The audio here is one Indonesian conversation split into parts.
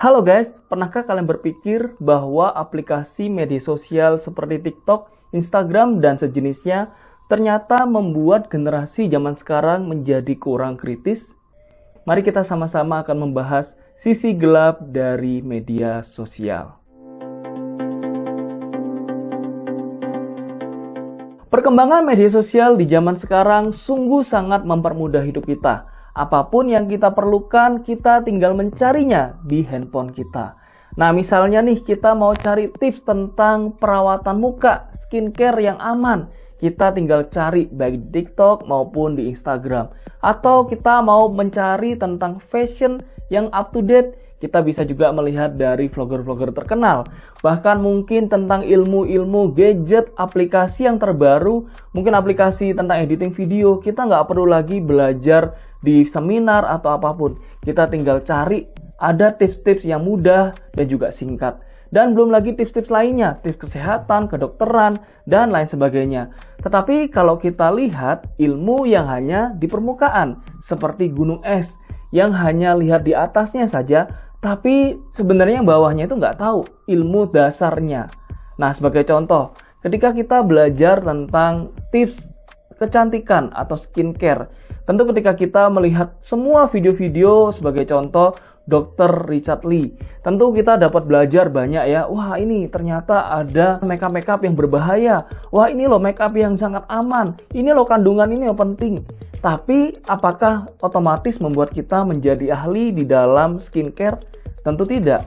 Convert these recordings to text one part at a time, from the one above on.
Halo guys, pernahkah kalian berpikir bahwa aplikasi media sosial seperti TikTok, Instagram, dan sejenisnya ternyata membuat generasi zaman sekarang menjadi kurang kritis? Mari kita sama-sama akan membahas sisi gelap dari media sosial. Perkembangan media sosial di zaman sekarang sungguh sangat mempermudah hidup kita Apapun yang kita perlukan, kita tinggal mencarinya di handphone kita. Nah, misalnya nih kita mau cari tips tentang perawatan muka, skincare yang aman. Kita tinggal cari baik di TikTok maupun di Instagram. Atau kita mau mencari tentang fashion yang up to date, kita bisa juga melihat dari vlogger-vlogger terkenal. Bahkan mungkin tentang ilmu-ilmu gadget, aplikasi yang terbaru, mungkin aplikasi tentang editing video, kita nggak perlu lagi belajar di seminar atau apapun. Kita tinggal cari ada tips-tips yang mudah dan juga singkat. Dan belum lagi tips-tips lainnya, tips kesehatan, kedokteran, dan lain sebagainya. Tetapi kalau kita lihat ilmu yang hanya di permukaan, seperti gunung es, yang hanya lihat di atasnya saja, tapi sebenarnya yang bawahnya itu nggak tahu ilmu dasarnya. Nah, sebagai contoh, ketika kita belajar tentang tips kecantikan atau skincare, tentu ketika kita melihat semua video-video sebagai contoh Dr. Richard Lee. Tentu kita dapat belajar banyak ya. Wah, ini ternyata ada makeup makeup yang berbahaya. Wah, ini loh makeup yang sangat aman. Ini loh kandungan ini yang penting. Tapi apakah otomatis membuat kita menjadi ahli di dalam skincare? Tentu tidak.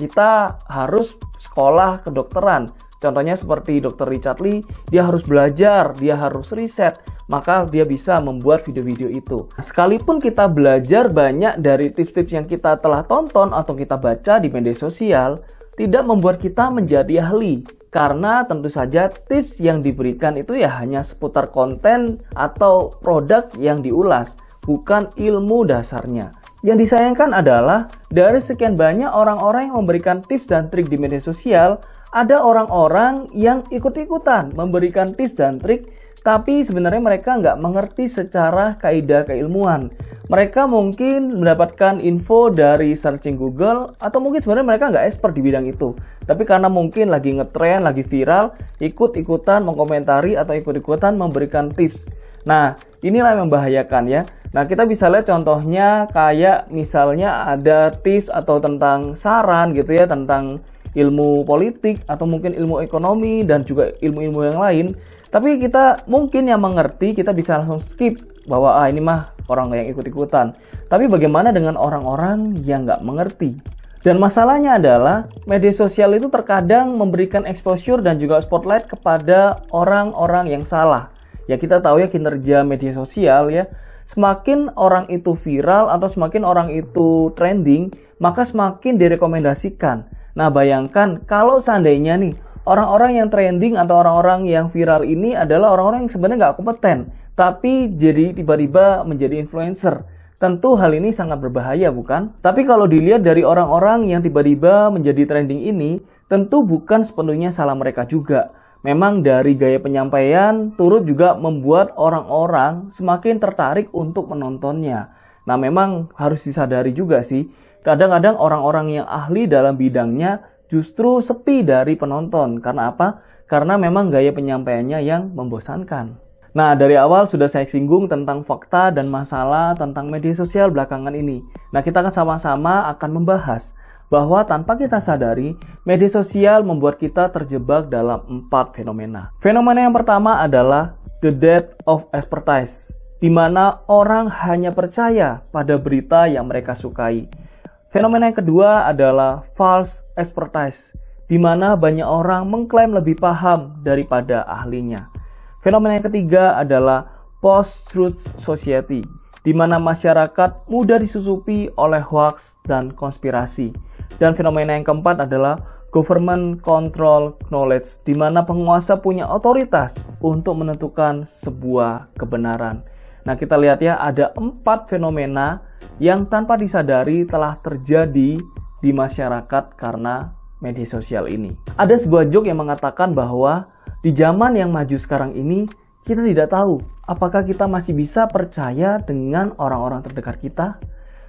Kita harus sekolah kedokteran. Contohnya seperti Dr. Richard Lee, dia harus belajar, dia harus riset, maka dia bisa membuat video-video itu. Sekalipun kita belajar banyak dari tips-tips yang kita telah tonton atau kita baca di media sosial, tidak membuat kita menjadi ahli. Karena tentu saja tips yang diberikan itu ya hanya seputar konten atau produk yang diulas, bukan ilmu dasarnya. Yang disayangkan adalah dari sekian banyak orang-orang yang memberikan tips dan trik di media sosial, ada orang-orang yang ikut-ikutan memberikan tips dan trik tapi sebenarnya mereka nggak mengerti secara kaidah keilmuan. Mereka mungkin mendapatkan info dari searching Google atau mungkin sebenarnya mereka nggak expert di bidang itu. Tapi karena mungkin lagi ngetrend, lagi viral, ikut-ikutan mengkomentari atau ikut-ikutan memberikan tips. Nah, inilah yang membahayakan ya. Nah, kita bisa lihat contohnya kayak misalnya ada tips atau tentang saran gitu ya tentang ilmu politik atau mungkin ilmu ekonomi dan juga ilmu-ilmu yang lain tapi kita mungkin yang mengerti kita bisa langsung skip bahwa ah ini mah orang yang ikut-ikutan. Tapi bagaimana dengan orang-orang yang nggak mengerti? Dan masalahnya adalah media sosial itu terkadang memberikan exposure dan juga spotlight kepada orang-orang yang salah. Ya kita tahu ya kinerja media sosial ya semakin orang itu viral atau semakin orang itu trending, maka semakin direkomendasikan. Nah, bayangkan kalau seandainya nih orang-orang yang trending atau orang-orang yang viral ini adalah orang-orang yang sebenarnya nggak kompeten, tapi jadi tiba-tiba menjadi influencer. Tentu hal ini sangat berbahaya, bukan? Tapi kalau dilihat dari orang-orang yang tiba-tiba menjadi trending ini, tentu bukan sepenuhnya salah mereka juga. Memang dari gaya penyampaian turut juga membuat orang-orang semakin tertarik untuk menontonnya. Nah, memang harus disadari juga sih, kadang-kadang orang-orang yang ahli dalam bidangnya justru sepi dari penonton. Karena apa? Karena memang gaya penyampaiannya yang membosankan. Nah, dari awal sudah saya singgung tentang fakta dan masalah tentang media sosial belakangan ini. Nah, kita akan sama-sama akan membahas bahwa tanpa kita sadari, media sosial membuat kita terjebak dalam empat fenomena. Fenomena yang pertama adalah the death of expertise, di mana orang hanya percaya pada berita yang mereka sukai. Fenomena yang kedua adalah false expertise, di mana banyak orang mengklaim lebih paham daripada ahlinya. Fenomena yang ketiga adalah post-truth society, di mana masyarakat mudah disusupi oleh hoax dan konspirasi. Dan fenomena yang keempat adalah government control knowledge, di mana penguasa punya otoritas untuk menentukan sebuah kebenaran. Nah, kita lihat ya, ada empat fenomena yang tanpa disadari telah terjadi di masyarakat karena media sosial ini. Ada sebuah joke yang mengatakan bahwa di zaman yang maju sekarang ini, kita tidak tahu apakah kita masih bisa percaya dengan orang-orang terdekat kita.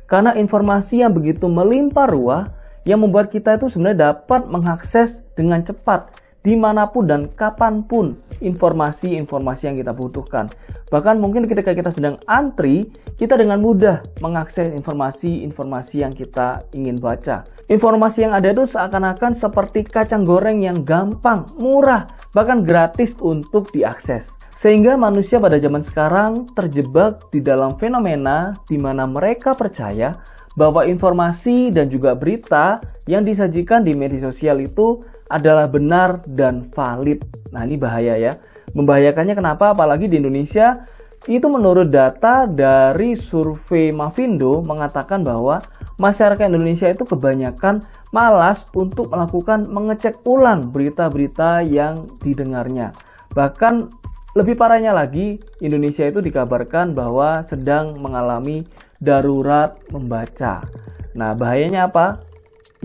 Karena informasi yang begitu melimpah ruah yang membuat kita itu sebenarnya dapat mengakses dengan cepat dimanapun dan kapanpun informasi-informasi yang kita butuhkan. Bahkan mungkin ketika kita sedang antri, kita dengan mudah mengakses informasi-informasi yang kita ingin baca. Informasi yang ada itu seakan-akan seperti kacang goreng yang gampang, murah, bahkan gratis untuk diakses. Sehingga manusia pada zaman sekarang terjebak di dalam fenomena di mana mereka percaya bahwa informasi dan juga berita yang disajikan di media sosial itu adalah benar dan valid. Nah, ini bahaya ya. Membahayakannya kenapa? Apalagi di Indonesia itu menurut data dari survei Mavindo mengatakan bahwa masyarakat Indonesia itu kebanyakan malas untuk melakukan mengecek ulang berita-berita yang didengarnya. Bahkan lebih parahnya lagi, Indonesia itu dikabarkan bahwa sedang mengalami darurat membaca. Nah, bahayanya apa?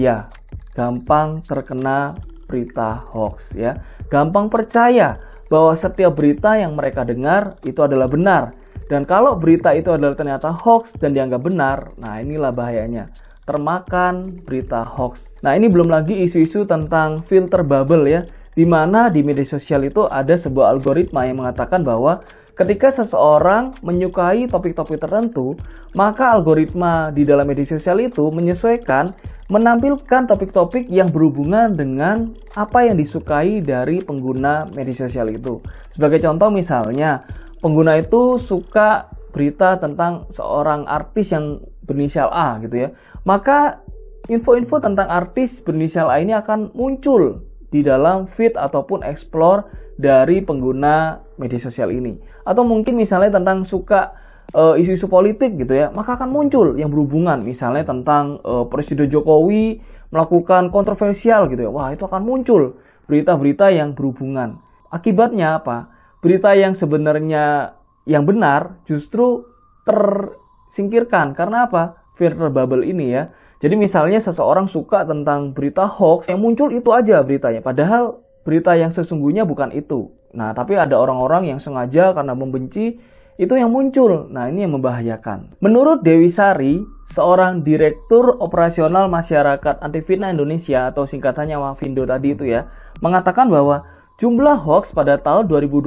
Ya, gampang terkena berita hoax ya. Gampang percaya bahwa setiap berita yang mereka dengar itu adalah benar. Dan kalau berita itu adalah ternyata hoax dan dianggap benar, nah inilah bahayanya. Termakan berita hoax. Nah, ini belum lagi isu-isu tentang filter bubble ya, di mana di media sosial itu ada sebuah algoritma yang mengatakan bahwa Ketika seseorang menyukai topik-topik tertentu, maka algoritma di dalam media sosial itu menyesuaikan menampilkan topik-topik yang berhubungan dengan apa yang disukai dari pengguna media sosial itu. Sebagai contoh misalnya, pengguna itu suka berita tentang seorang artis yang berinisial A gitu ya. Maka info-info tentang artis berinisial A ini akan muncul di dalam feed ataupun explore dari pengguna media sosial ini. Atau mungkin misalnya tentang suka isu eh, isu-isu politik gitu ya, maka akan muncul yang berhubungan misalnya tentang uh, Presiden Jokowi melakukan kontroversial gitu ya. Wah, itu akan muncul berita-berita yang berhubungan. Akibatnya apa? Berita yang sebenarnya yang benar justru tersingkirkan karena apa? Filter bubble ini ya jadi misalnya seseorang suka tentang berita hoax, yang muncul itu aja beritanya. Padahal berita yang sesungguhnya bukan itu. Nah, tapi ada orang-orang yang sengaja karena membenci itu yang muncul. Nah, ini yang membahayakan. Menurut Dewi Sari, seorang direktur operasional masyarakat anti fitnah Indonesia atau singkatannya Wafindo tadi itu ya, mengatakan bahwa jumlah hoax pada tahun 2020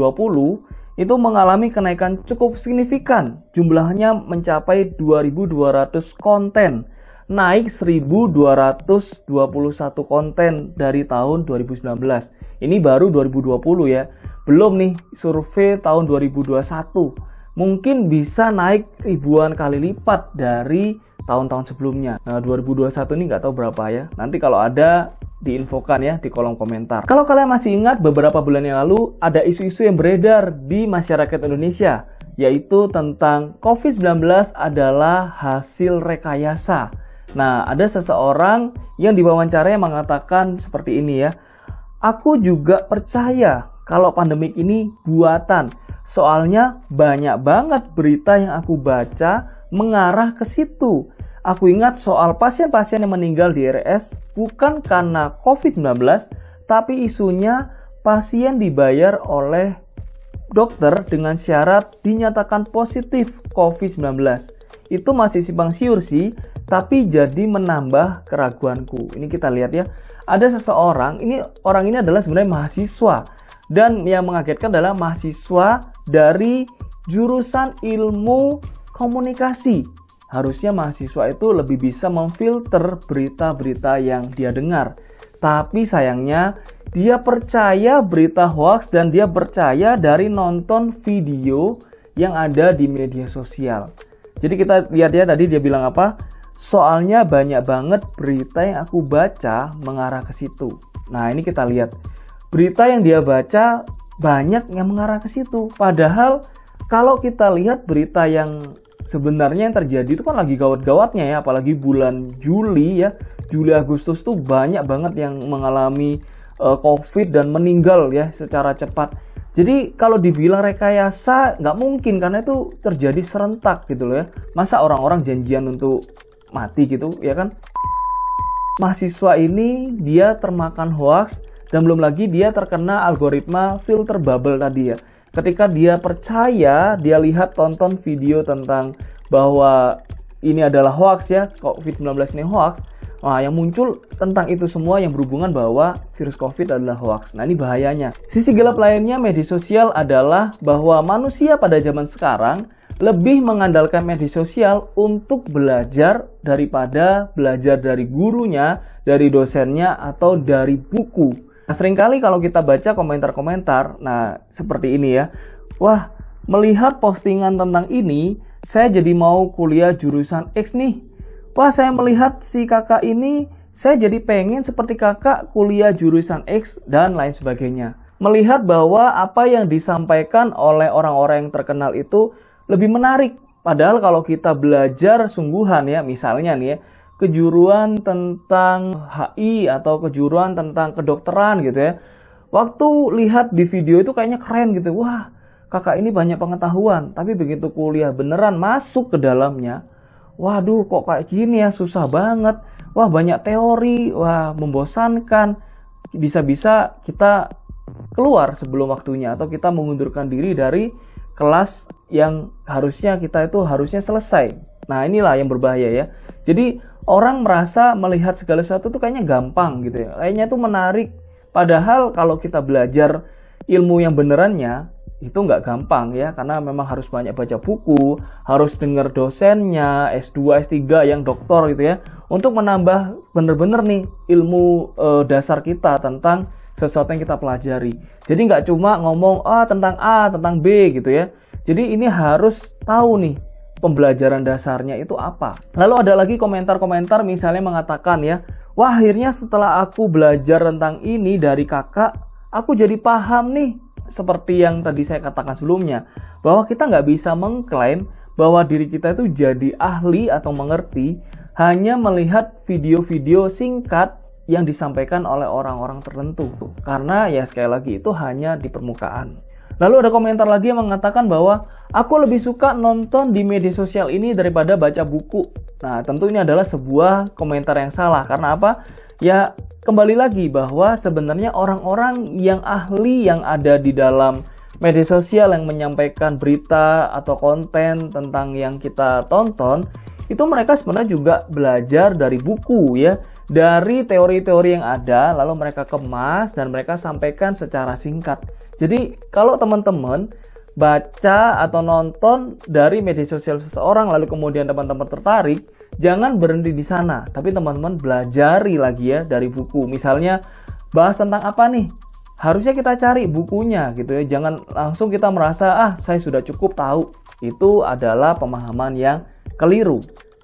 itu mengalami kenaikan cukup signifikan. Jumlahnya mencapai 2.200 konten naik 1221 konten dari tahun 2019. Ini baru 2020 ya. Belum nih survei tahun 2021. Mungkin bisa naik ribuan kali lipat dari tahun-tahun sebelumnya. Nah, 2021 ini nggak tahu berapa ya. Nanti kalau ada diinfokan ya di kolom komentar. Kalau kalian masih ingat beberapa bulan yang lalu ada isu-isu yang beredar di masyarakat Indonesia yaitu tentang COVID-19 adalah hasil rekayasa Nah, ada seseorang yang diwawancarai yang mengatakan seperti ini ya. Aku juga percaya kalau pandemik ini buatan. Soalnya banyak banget berita yang aku baca mengarah ke situ. Aku ingat soal pasien-pasien yang meninggal di RS bukan karena COVID-19, tapi isunya pasien dibayar oleh dokter dengan syarat dinyatakan positif COVID-19. Itu masih simpang siur sih, tapi jadi menambah keraguanku. Ini kita lihat ya, ada seseorang, ini orang ini adalah sebenarnya mahasiswa. Dan yang mengagetkan adalah mahasiswa dari jurusan ilmu komunikasi. Harusnya mahasiswa itu lebih bisa memfilter berita-berita yang dia dengar. Tapi sayangnya dia percaya berita hoax dan dia percaya dari nonton video yang ada di media sosial. Jadi kita lihat ya tadi dia bilang apa? Soalnya banyak banget berita yang aku baca mengarah ke situ. Nah, ini kita lihat. Berita yang dia baca banyak yang mengarah ke situ. Padahal kalau kita lihat berita yang sebenarnya yang terjadi itu kan lagi gawat-gawatnya ya, apalagi bulan Juli ya. Juli Agustus tuh banyak banget yang mengalami Eh, COVID dan meninggal ya secara cepat. Jadi kalau dibilang rekayasa nggak mungkin karena itu terjadi serentak gitu loh ya. Masa orang-orang janjian untuk mati gitu ya kan? Mahasiswa ini dia termakan hoax dan belum lagi dia terkena algoritma filter bubble tadi ya. Ketika dia percaya, dia lihat tonton video tentang bahwa ini adalah hoax ya, COVID-19 ini hoax, Wah, yang muncul tentang itu semua yang berhubungan bahwa virus COVID adalah hoax. Nah, ini bahayanya. Sisi gelap lainnya media sosial adalah bahwa manusia pada zaman sekarang lebih mengandalkan media sosial untuk belajar daripada belajar dari gurunya, dari dosennya, atau dari buku. Nah, seringkali kalau kita baca komentar-komentar, nah seperti ini ya, wah melihat postingan tentang ini, saya jadi mau kuliah jurusan X nih, Wah saya melihat si kakak ini saya jadi pengen seperti kakak kuliah jurusan X dan lain sebagainya. Melihat bahwa apa yang disampaikan oleh orang-orang yang terkenal itu lebih menarik. Padahal kalau kita belajar sungguhan ya, misalnya nih ya, kejuruan tentang HI atau kejuruan tentang kedokteran gitu ya. Waktu lihat di video itu kayaknya keren gitu. Wah, kakak ini banyak pengetahuan. Tapi begitu kuliah beneran masuk ke dalamnya, waduh kok kayak gini ya susah banget wah banyak teori wah membosankan bisa-bisa kita keluar sebelum waktunya atau kita mengundurkan diri dari kelas yang harusnya kita itu harusnya selesai nah inilah yang berbahaya ya jadi orang merasa melihat segala sesuatu tuh kayaknya gampang gitu ya kayaknya itu menarik padahal kalau kita belajar ilmu yang benerannya itu nggak gampang ya karena memang harus banyak baca buku harus dengar dosennya S2 S3 yang doktor gitu ya untuk menambah bener-bener nih ilmu e, dasar kita tentang sesuatu yang kita pelajari jadi nggak cuma ngomong ah tentang A tentang B gitu ya jadi ini harus tahu nih pembelajaran dasarnya itu apa lalu ada lagi komentar-komentar misalnya mengatakan ya wah akhirnya setelah aku belajar tentang ini dari kakak aku jadi paham nih seperti yang tadi saya katakan sebelumnya, bahwa kita nggak bisa mengklaim bahwa diri kita itu jadi ahli atau mengerti hanya melihat video-video singkat yang disampaikan oleh orang-orang tertentu. Karena ya sekali lagi itu hanya di permukaan. Lalu ada komentar lagi yang mengatakan bahwa aku lebih suka nonton di media sosial ini daripada baca buku. Nah, tentu ini adalah sebuah komentar yang salah karena apa? Ya, kembali lagi bahwa sebenarnya orang-orang yang ahli yang ada di dalam media sosial yang menyampaikan berita atau konten tentang yang kita tonton itu mereka sebenarnya juga belajar dari buku ya dari teori-teori yang ada, lalu mereka kemas dan mereka sampaikan secara singkat. Jadi, kalau teman-teman baca atau nonton dari media sosial seseorang, lalu kemudian teman-teman tertarik, jangan berhenti di sana, tapi teman-teman belajari lagi ya dari buku. Misalnya, bahas tentang apa nih? Harusnya kita cari bukunya gitu ya. Jangan langsung kita merasa, "Ah, saya sudah cukup tahu." Itu adalah pemahaman yang keliru.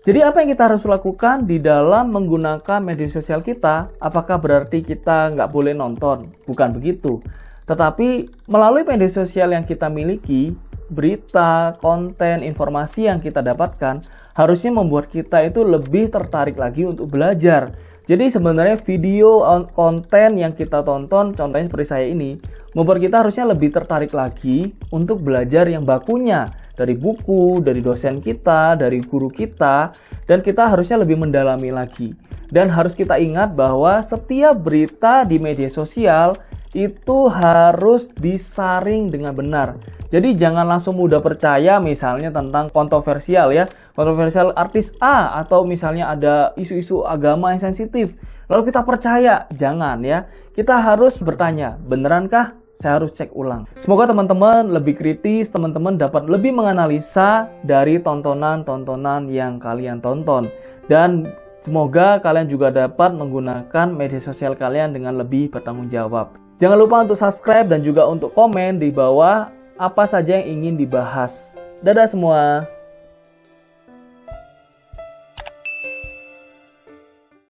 Jadi apa yang kita harus lakukan di dalam menggunakan media sosial kita? Apakah berarti kita nggak boleh nonton? Bukan begitu. Tetapi melalui media sosial yang kita miliki, berita, konten, informasi yang kita dapatkan harusnya membuat kita itu lebih tertarik lagi untuk belajar. Jadi sebenarnya video konten yang kita tonton, contohnya seperti saya ini, membuat kita harusnya lebih tertarik lagi untuk belajar yang bakunya, dari buku, dari dosen kita, dari guru kita, dan kita harusnya lebih mendalami lagi. Dan harus kita ingat bahwa setiap berita di media sosial itu harus disaring dengan benar. Jadi jangan langsung mudah percaya misalnya tentang kontroversial ya, kontroversial artis A atau misalnya ada isu-isu agama yang sensitif. Lalu kita percaya, jangan ya. Kita harus bertanya, benerankah saya harus cek ulang. Semoga teman-teman lebih kritis, teman-teman dapat lebih menganalisa dari tontonan-tontonan yang kalian tonton. Dan semoga kalian juga dapat menggunakan media sosial kalian dengan lebih bertanggung jawab. Jangan lupa untuk subscribe dan juga untuk komen di bawah apa saja yang ingin dibahas. Dadah semua!